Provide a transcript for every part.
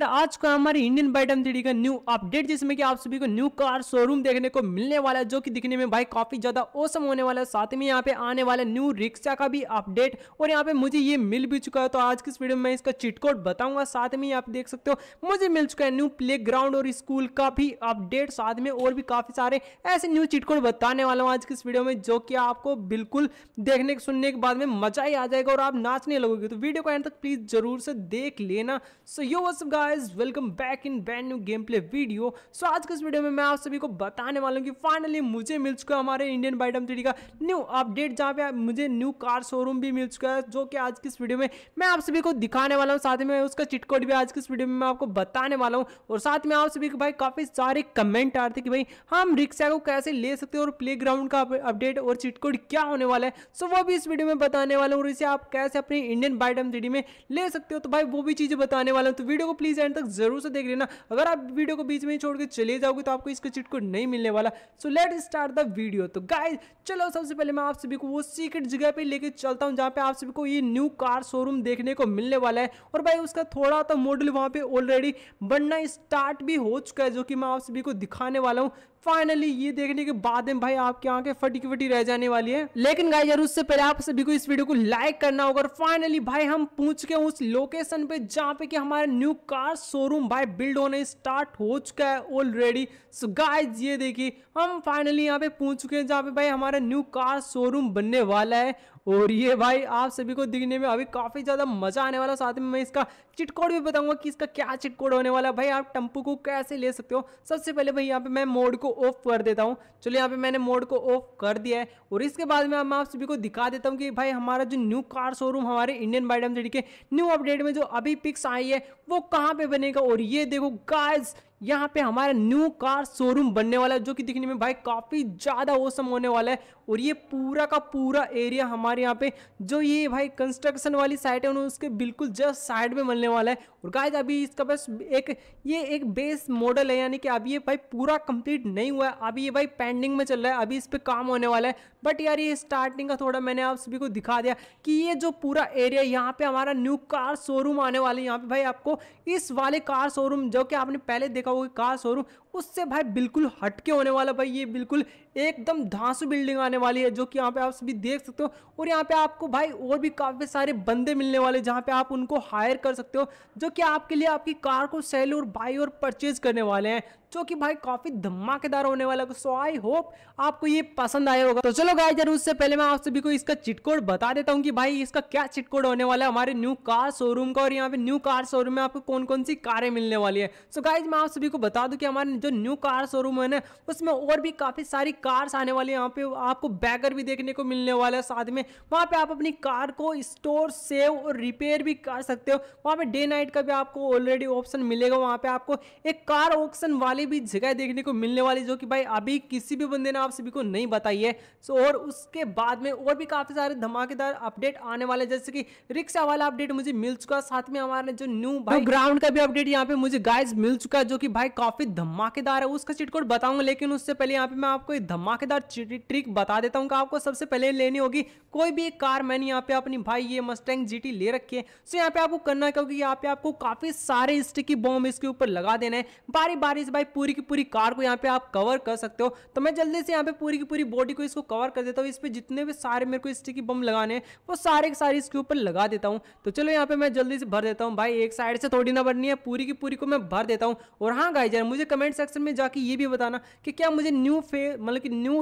यार आज का हमारे इंडियन बाइट एम का न्यू अपडेट जिसमें कि आप सभी को न्यू कार शोरूम देखने को मिलने वाला है जो कि दिखने में भाई काफी ज्यादा ओसम होने वाला है साथ में यहाँ पे आने वाला न्यू रिक्शा का भी अपडेट और यहाँ पे मुझे ये मिल भी चुका है तो आज की इस वीडियो में इसका चिटकोट बताऊंगा साथ में आप देख सकते हो मुझे मिल चुका है न्यू प्ले और स्कूल का भी अपडेट साथ में और भी काफी सारे ऐसे न्यू चिटकोट बताने वाला हूँ आज की इस वीडियो में जो कि आपको बिल्कुल देखने सुनने के बाद में मजा ही आ जाएगा और आप नाचने लगोगे तो वीडियो को एंड तक प्लीज जरूर से देख लेना so yo guy guys welcome back in brand new game play video so आज के इस वीडियो में मैं आप सभी को बताने वाला हूँ कि फाइनली मुझे मिल चुका है हमारे इंडियन बाइटम थ्री का न्यू अपडेट जहाँ पे मुझे न्यू कार शोरूम भी मिल चुका है जो कि आज की इस वीडियो में मैं आप सभी को दिखाने वाला हूँ साथ में उसका चिटकोट भी आज की इस वीडियो में मैं आपको बताने वाला हूँ और साथ में आप सभी को भाई काफ़ी सारे कमेंट आ रहे थे कि भाई हम रिक्शा को कैसे ले सकते हैं और प्ले का अपडेट और चिटकोट क्या होने वाला है सो वो भी इस वीडियो में बताने वाला हूँ और इसे आप कैसे अपनी इंडियन बाइटम थ्री में ले सकते हो तो भाई वो भी चीज़ें बताने वाला हूँ तो वीडियो को प्लीज़ से एंड तक जरूर से देख लेना अगर आप वीडियो को बीच में ही छोड़ के चले जाओगे तो आपको इसके चिट को नहीं मिलने वाला so let start the video तो गाइज चलो सबसे पहले मैं आप सभी को वो सीक्रेट जगह पर लेके चलता हूँ जहाँ पे आप सभी को ये न्यू कार शोरूम देखने को मिलने वाला है और भाई उसका थोड़ा तो मॉडल वहाँ पे ऑलरेडी बनना स्टार्ट भी हो चुका है जो कि मैं आप सभी को दिखाने वाला हूँ फाइनली ये देखने के बाद में भाई आपकी आंखें फटी फटी रह जाने वाली है लेकिन गाइज यार उससे पहले आप सभी को इस वीडियो को लाइक करना होगा और फाइनली भाई हम पूछ के उस लोकेशन पे जहाँ पे कि हमारा न्यू कार शोरूम भाई बिल्ड होने स्टार्ट हो चुका है ऑलरेडी सो गाइज ये देखिए हम फाइनली यहाँ पे पूछ चुके हैं जहाँ पे भाई हमारा न्यू कार शोरूम बनने वाला है और ये भाई आप सभी को दिखने में अभी काफ़ी ज़्यादा मज़ा आने वाला साथ में मैं इसका चिटकोड भी बताऊंगा कि इसका क्या चिटकोड होने वाला है भाई आप टम्पू को कैसे ले सकते हो सबसे पहले भाई यहाँ पे मैं मोड को ऑफ कर देता हूँ चलो यहाँ पे मैंने मोड को ऑफ कर दिया है और इसके बाद में मैं आप सभी को दिखा देता हूँ कि भाई हमारा जो न्यू कार शोरूम हमारे इंडियन बाइडम सिटी के न्यू अपडेट में जो अभी पिक्स आई है वो कहाँ पर बनेगा और ये देखो गाइज यहाँ पे हमारा न्यू कार शोरूम बनने वाला है जो कि दिखने में भाई काफ़ी ज़्यादा ओसम होने वाला है और ये पूरा का पूरा एरिया हमारे यहाँ पे जो ये भाई कंस्ट्रक्शन वाली साइट है उसके बिल्कुल जस्ट साइड में बनने वाला है और गाइज अभी इसका बस एक ये एक बेस मॉडल है यानी कि अभी ये भाई पूरा कंप्लीट नहीं हुआ है अभी ये भाई पेंडिंग में चल रहा है अभी इस पर काम होने वाला है बट यार ये स्टार्टिंग का थोड़ा मैंने आप सभी को दिखा दिया कि ये जो पूरा एरिया यहाँ पे हमारा न्यू कार शोरूम आने वाला है यहाँ पे भाई आपको इस वाले कार शोरूम जो कि आपने पहले देखा होगा कार शोरूम उससे भाई बिल्कुल हटके होने वाला भाई ये बिल्कुल एकदम धांसू बिल्डिंग आने वाली है जो कि यहाँ पे आप सभी देख सकते हो और यहाँ पे आपको भाई और भी काफ़ी सारे बंदे मिलने वाले जहाँ पे आप उनको हायर कर सकते हो जो कि आपके लिए आपकी कार को सेल और बाई और परचेज करने वाले हैं जो कि भाई काफ़ी धमाकेदार होने वाला है सो आई होप आपको ये पसंद आया होगा तो चलो गाय जरूर उससे पहले मैं आप सभी को इसका चिटकोड बता देता हूँ कि भाई इसका क्या चिटकोड होने वाला है हमारे न्यू कार शोरूम का और यहाँ पे न्यू कार शोरूम में आपको कौन कौन सी कारें मिलने वाली है सो गाय गाइज मैं आप सभी को बता दूँ कि हमारे जो न्यू कार शोरूम है ना उसमें और भी काफ़ी सारी कार्स आने वाली है यहाँ पे आपको बैगर भी देखने को मिलने वाला है साथ में वहां पे आप अपनी कार को स्टोर सेव और रिपेयर भी कर सकते हो वहां पे डे नाइट का भी आपको ऑलरेडी ऑप्शन मिलेगा वहां पे आपको एक कार ऑप्शन वाली भी जगह देखने को मिलने वाली जो कि भाई अभी किसी भी बंदे ने आप सभी को नहीं बताई है सो और उसके बाद में और भी काफ़ी सारे धमाकेदार अपडेट आने वाले जैसे कि रिक्शा वाला अपडेट मुझे मिल चुका साथ में हमारे जो न्यू ग्राउंड तो का भी अपडेट यहाँ पे मुझे गाइज मिल चुका जो कि भाई काफ़ी धमाके धमाकेदार है उसका चिट कोड बताऊंगा लेकिन उससे पहले यहाँ पे मैं आपको एक धमाकेदार ट्रिक बता देता हूँ कि आपको सबसे पहले लेनी होगी कोई भी एक कार मैंने यहाँ पे अपनी भाई ये मस्टैंग जीटी ले रखी है सो यहाँ पे आपको करना क्योंकि यहाँ पे आपको काफी सारे स्टिकी बॉम्ब इसके ऊपर लगा देने बारी बारी से भाई पूरी की पूरी कार को यहाँ पे आप कवर कर सकते हो तो मैं जल्दी से यहाँ पे पूरी की पूरी बॉडी को इसको कवर कर देता हूँ इस पर जितने भी सारे मेरे को स्टिकी बॉम्ब लगाने हैं वो सारे के सारे इसके ऊपर लगा देता हूँ तो चलो यहाँ पे मैं जल्दी से भर देता हूँ भाई एक साइड से थोड़ी ना भरनी है पूरी की पूरी को मैं भर देता हूँ और हाँ गाइजर मुझे कमेंट सेक्शन में जाके ये भी बताना कि क्या मुझे न्यू फे मतलब कि न्यू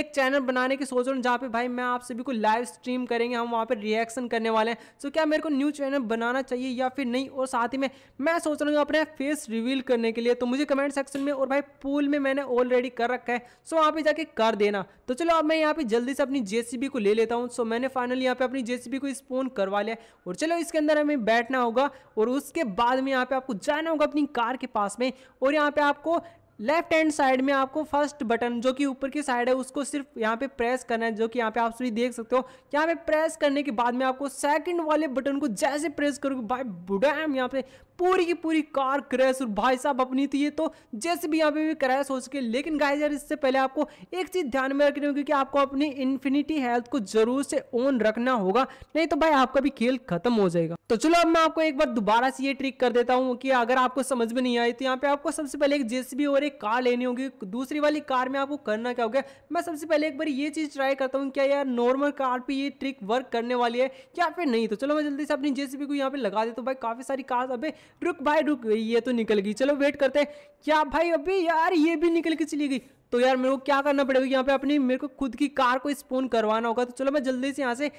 एक चैनल बनाने की सोच रहा हूँ जहाँ पे भाई मैं आप सभी को लाइव स्ट्रीम करेंगे हम वहाँ पे रिएक्शन करने वाले हैं सो क्या मेरे को न्यू चैनल बनाना चाहिए या फिर नहीं और साथ ही में मैं सोच रहा हूँ अपने फेस रिवील करने के लिए तो मुझे कमेंट सेक्शन में और भाई पूल में मैंने ऑलरेडी कर रखा है सो वहाँ पर जाके कर देना तो चलो अब मैं यहाँ पर जल्दी से अपनी जे को ले लेता हूँ सो मैंने फाइनली यहाँ पर अपनी जे को स्पोन करवा लिया और चलो इसके अंदर हमें बैठना होगा और उसके बाद में यहाँ पर आपको जाना होगा अपनी कार के पास में और यहाँ पे आपको लेफ्ट हैंड साइड में आपको फर्स्ट बटन जो कि ऊपर की साइड है उसको सिर्फ यहाँ पे प्रेस करना है जो कि यहाँ पे आप सभी देख सकते हो यहाँ पे प्रेस करने के बाद में आपको सेकंड वाले बटन को जैसे प्रेस करोगे बाय बुडैम यहाँ पे पूरी की पूरी कार क्रैश और भाई साहब अपनी थी ये तो जैसे भी यहाँ पे भी क्रैश हो सके लेकिन गाइस यार इससे पहले आपको एक चीज़ ध्यान में रखनी होगी कि आपको अपनी इन्फिनिटी हेल्थ को जरूर से ऑन रखना होगा नहीं तो भाई आपका भी खेल खत्म हो जाएगा तो चलो अब मैं आपको एक बार दोबारा से ये ट्रिक कर देता हूँ कि अगर आपको समझ में नहीं आई तो यहाँ पे आपको सबसे पहले एक जेसीबी और एक कार लेनी होगी दूसरी वाली कार में आपको करना क्या होगा मैं सबसे पहले एक बार ये चीज़ ट्राई करता हूँ क्या यार नॉर्मल कार पे ये ट्रिक वर्क करने वाली है या फिर नहीं तो चलो मैं जल्दी से अपनी जेसीबी को यहाँ पे लगा देता हूँ भाई काफ़ी सारी कार अभी रुक भाई रुक ये तो निकल गई चलो वेट करते हैं क्या भाई अभी यार ये भी निकल के चली गई तो यार मेरे को क्या करना पड़ेगा यहाँ पे अपनी मेरे को खुद की कार को स्पोन करवाना होगा तो चलो मैं जल्दी से यहाँ से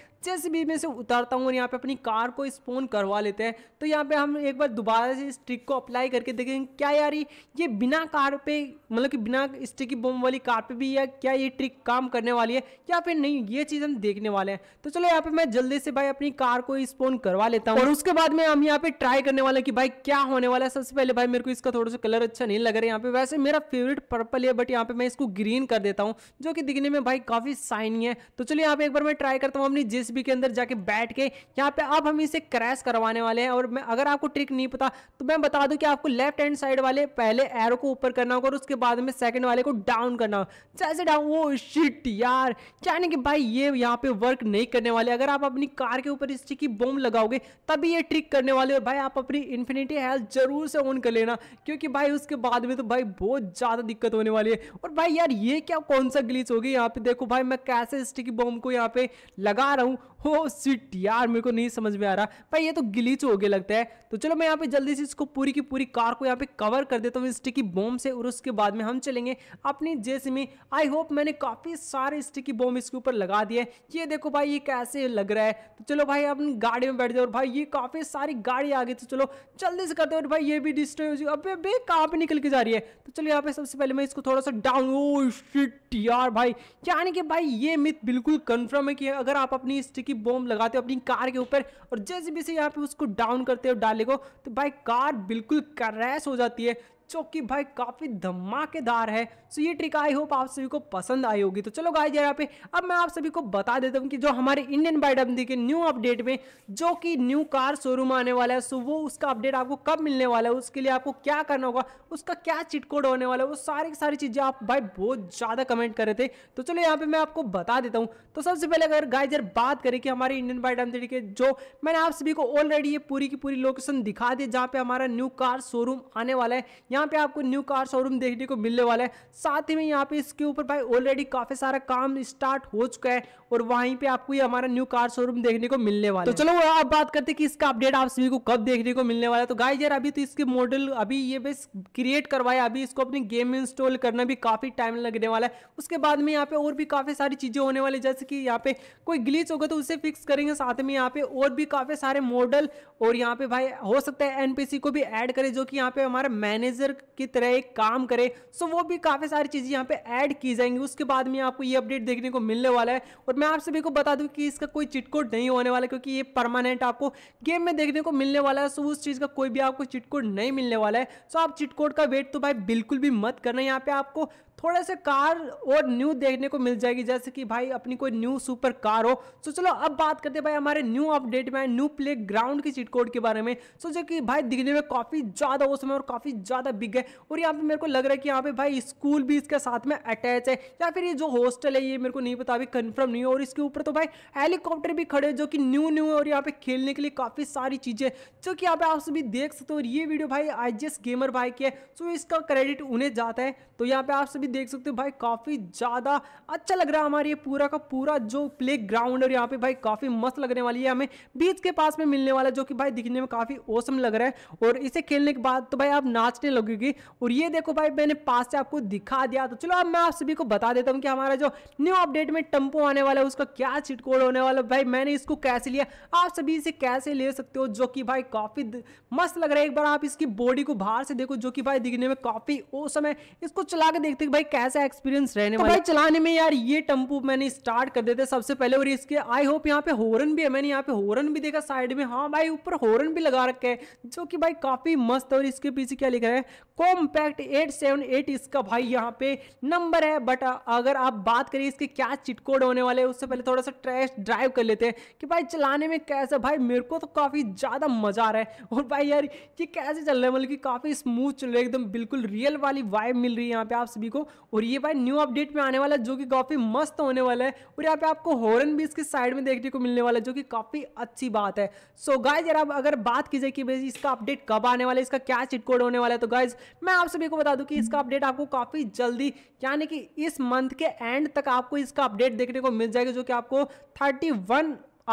भी मैं से उतारता हूँ और यहाँ पे अपनी कार को स्पोन करवा लेते हैं तो यहाँ पे हम एक बार दोबारा से इस ट्रिक को अप्लाई करके देखेंगे क्या यार ये बिना कार पे मतलब कि बिना स्टिकी बम वाली कार पे भी या क्या ये ट्रिक काम करने वाली है या फिर नहीं ये चीज़ हम देखने वाले हैं तो चलो यहाँ पे मैं जल्दी से भाई अपनी कार को स्पोन करवा लेता हूँ और उसके बाद में हम यहाँ पे ट्राई करने वाले कि भाई क्या होने वाला है सबसे पहले भाई मेरे को इसका थोड़ा सा कलर अच्छा नहीं लग रहा है यहाँ पे वैसे मेरा फेवरेट पर्पल है बट यहाँ पे मैं मैं इसको ग्रीन कर देता हूँ जो कि दिखने में भाई काफ़ी साइनी है तो चलिए यहाँ पे एक बार मैं ट्राई करता हूँ अपनी जेसीबी के अंदर जाके बैठ के यहाँ पे अब हम इसे क्रैश करवाने वाले हैं और मैं अगर आपको ट्रिक नहीं पता तो मैं बता दूं कि आपको लेफ्ट हैंड साइड वाले पहले एरो को ऊपर करना होगा और उसके बाद में सेकंड वाले को डाउन करना होगा जैसे डाउन वो शिट यार यानी कि भाई ये यहाँ पे वर्क नहीं करने वाले अगर आप अपनी कार के ऊपर इस की बम लगाओगे तभी ये ट्रिक करने वाले और भाई आप अपनी इन्फिनिटी हेल्थ जरूर से ऑन कर लेना क्योंकि भाई उसके बाद में तो भाई बहुत ज़्यादा दिक्कत होने वाली है और भाई यार ये क्या कौन सा ग्लीच होगी यहाँ पे देखो भाई मैं कैसे स्टिकी बॉम्ब को यहाँ पे लगा रहा हूँ हो सिट यार मेरे को नहीं समझ में आ रहा भाई ये तो गिलीच हो गया लगता है तो चलो मैं यहाँ पे जल्दी से इसको पूरी की पूरी कार को यहाँ पे कवर कर देता हूँ स्टिकी बॉम्ब से और उसके बाद में हम चलेंगे अपनी जेसी में आई होप मैंने काफ़ी सारे स्टिकी बॉम्ब इसके ऊपर लगा दिए ये देखो भाई ये कैसे लग रहा है तो चलो भाई अपनी गाड़ी में बैठ जाओ और भाई ये काफ़ी सारी गाड़ी आ गई तो चलो जल्दी से करते और भाई ये भी डिस्ट्रॉय हो जाए अब कहाँ पर निकल के जा रही है तो चलो यहाँ पे सबसे पहले मैं इसको थोड़ा सा डाउन यार भाई यानी कि भाई ये मिथ बिल्कुल कंफर्म है कि अगर आप अपनी स्टिकी बॉम्ब लगाते हो अपनी कार के ऊपर और जैसे भी से यहाँ पे उसको डाउन करते हो डाले को तो भाई कार बिल्कुल क्रैश हो जाती है जो कि भाई काफ़ी धमाकेदार है सो ये ट्रिक आई होप आप सभी को पसंद आई होगी तो चलो गाइज यहाँ पे अब मैं आप सभी को बता देता हूँ कि जो हमारे इंडियन बाइट अपनी के न्यू अपडेट में जो कि न्यू कार शोरूम आने वाला है सो वो उसका अपडेट आपको कब मिलने वाला है उसके लिए आपको क्या करना होगा उसका क्या चिटकोड होने वाला है वो सारी की सारी चीज़ें आप भाई बहुत ज़्यादा कमेंट कर रहे थे तो चलो यहाँ पे मैं आपको बता देता हूँ तो सबसे पहले अगर गाय जर बात करें कि हमारे इंडियन बाइट के जो मैंने आप सभी को ऑलरेडी ये पूरी की पूरी लोकेशन दिखा दी जहाँ पे हमारा न्यू कार शोरूम आने वाला है यहाँ पे आपको न्यू कार शोरूम देखने को मिलने वाला है साथ ही में यहाँ पे इसके ऊपर भाई ऑलरेडी काफी सारा काम स्टार्ट हो चुका है और वहीं पे आपको ये हमारा न्यू कार शोरूम देखने को मिलने वाला तो है तो चलो आप बात करते कि इसका अपडेट आप सभी को कब देखने को मिलने वाला है तो गाइज अभी तो इसके मॉडल अभी ये बस क्रिएट करवाया अभी इसको अपने गेम में इंस्टॉल करना भी काफी टाइम लगने वाला है उसके बाद में यहाँ पे और भी काफी सारी चीजें होने वाली जैसे कि यहाँ पे कोई ग्लीच होगा तो उसे फिक्स करेंगे साथ में यहाँ पे और भी काफी सारे मॉडल और यहाँ पे भाई हो सकता है एनपीसी को भी ऐड करें जो कि यहाँ पे हमारा मैनेजर मैनेजर की तरह एक काम करे सो वो भी काफ़ी सारी चीज़ें यहाँ पे ऐड की जाएंगी उसके बाद में आपको ये अपडेट देखने को मिलने वाला है और मैं आप सभी को बता दूँ कि इसका कोई चिटकोड नहीं होने वाला क्योंकि ये परमानेंट आपको गेम में देखने को मिलने वाला है सो उस चीज़ का कोई भी आपको चिटकोड नहीं मिलने वाला है सो आप चिटकोड का वेट तो भाई बिल्कुल भी मत करना यहाँ पे आपको थोड़ा सा कार और न्यू देखने को मिल जाएगी जैसे कि भाई अपनी कोई न्यू सुपर कार हो सो तो चलो अब बात करते हैं भाई हमारे न्यू अपडेट में न्यू प्ले ग्राउंड की चीट कोड के बारे में सोचो तो कि भाई दिखने में काफ़ी ज़्यादा उस समय और काफ़ी ज़्यादा बिग है और यहाँ पे मेरे को लग रहा है कि यहाँ पे भाई स्कूल भी इसके साथ में अटैच है या फिर ये जो हॉस्टल है ये मेरे को नहीं पता अभी कन्फर्म नहीं है और इसके ऊपर तो भाई हेलीकॉप्टर भी खड़े जो कि न्यू न्यू है और यहाँ पे खेलने के लिए काफ़ी सारी चीज़ें जो कि यहाँ पे आप सभी देख सकते हो और ये वीडियो भाई आई गेमर भाई की है सो तो इसका क्रेडिट उन्हें जाता है तो यहाँ पे आप सभी देख सकते हो भाई काफ़ी ज़्यादा अच्छा लग रहा है हमारे पूरा का पूरा जो प्ले ग्राउंड और यहाँ पे भाई काफ़ी मस्त लगने वाली है हमें बीच के पास में मिलने वाला जो कि भाई दिखने में काफ़ी ओसम लग रहा है और इसे खेलने के बाद तो भाई आप नाचने लगेगी और ये देखो भाई मैंने पास से आपको दिखा दिया तो चलो अब मैं आप सभी को बता देता हूँ कि हमारा जो न्यू अपडेट में टम्पो आने वाला है उसका क्या चिटकोड होने वाला भाई मैंने इसको कैसे लिया आप सभी इसे कैसे ले सकते हो जो कि भाई काफ़ी मस्त लग रहा है एक बार आप इसकी बॉडी को बाहर से देखो जो कि भाई दिखने में काफ़ी ओसम है इसको चला के देखते भाई भाई कैसा एक्सपीरियंस रहने तो वाला भाई चलाने में यार ये टेम्पू मैंने स्टार्ट कर देते सबसे पहले और इसके आई होप यहाँ पे हॉर्न भी है मैंने यहाँ पे हॉर्न भी देखा साइड में हाँ भाई ऊपर हॉर्न भी लगा रखे है जो कि भाई काफी मस्त और इसके पीछे क्या लिखा है कॉम्पैक्ट एट सेवन एट इसका भाई यहाँ पे नंबर है बट अगर आप बात करिए इसके क्या चिटकोड होने वाले हैं उससे पहले थोड़ा सा ट्रैश ड्राइव कर लेते हैं कि भाई चलाने में कैसा भाई मेरे को तो काफ़ी ज़्यादा मज़ा आ रहा है और भाई यार ये कैसे चल रहा है मतलब कि काफ़ी स्मूथ चल रहा है एकदम बिल्कुल रियल वाली वाइब मिल रही है यहाँ पे आप सभी को और ये भाई न्यू अपडेट में आने वाला जो कि काफ़ी मस्त होने वाला है और यहाँ पे आपको हॉर्न भी इसके साइड में देखने को मिलने वाला है जो कि काफ़ी अच्छी बात है सो so, गाइज यार अगर बात की जाए कि भाई इसका अपडेट कब आने वाला है इसका क्या चिटकोड होने वाला है तो गाइज मैं आप सभी को बता दूँ कि इसका अपडेट आपको काफ़ी जल्दी यानी कि इस मंथ के एंड तक आपको इसका अपडेट देखने को मिल जाएगा जो कि आपको थर्टी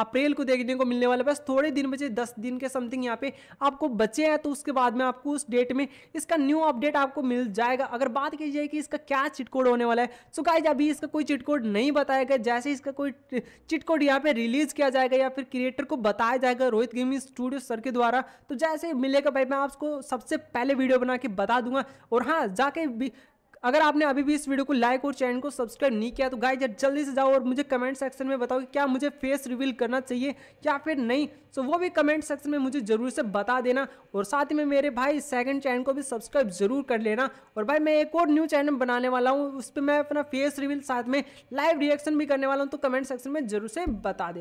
अप्रैल को देखने को मिलने वाला बस थोड़े दिन बचे दस दिन के समथिंग यहाँ पे आपको बचे हैं तो उसके बाद में आपको उस डेट में इसका न्यू अपडेट आपको मिल जाएगा अगर बात की जाए कि इसका क्या चिटकोड होने वाला है सो गाइज अभी इसका कोई चिटकोड नहीं बताया गया जैसे इसका कोई चिटकोड यहाँ पे रिलीज किया जाएगा या फिर क्रिएटर को बताया जाएगा रोहित गेमी स्टूडियो सर के द्वारा तो जैसे मिलेगा भाई मैं आपको सबसे पहले वीडियो बना के बता दूंगा और हाँ जाके अगर आपने अभी भी इस वीडियो को लाइक और चैनल को सब्सक्राइब नहीं किया तो गाय जल्दी से जाओ और मुझे कमेंट सेक्शन में बताओ कि क्या मुझे फेस रिवील करना चाहिए या फिर नहीं सो वो भी कमेंट सेक्शन में मुझे ज़रूर से बता देना और साथ ही में मेरे भाई सेकंड चैनल को भी सब्सक्राइब जरूर कर लेना और भाई मैं एक और न्यू चैनल बनाने वाला हूँ उस पर मैं अपना फेस रिवील साथ में लाइव रिएक्शन भी करने वाला हूँ तो कमेंट सेक्शन में जरूर से बता देना